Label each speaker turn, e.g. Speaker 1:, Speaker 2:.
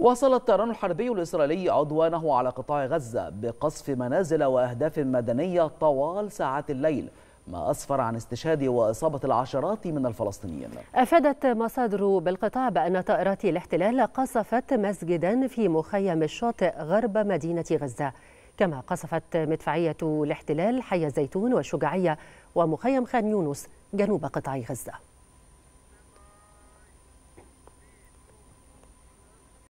Speaker 1: واصل الطيران الحربي الإسرائيلي عدوانه على قطاع غزة بقصف منازل وأهداف مدنية طوال ساعات الليل ما أسفر عن استشهاد وإصابة العشرات من الفلسطينيين
Speaker 2: أفادت مصادر بالقطاع بأن طائرات الاحتلال قصفت مسجدا في مخيم الشاطئ غرب مدينة غزة كما قصفت مدفعية الاحتلال حي الزيتون والشجاعية ومخيم خان يونس جنوب قطاع غزة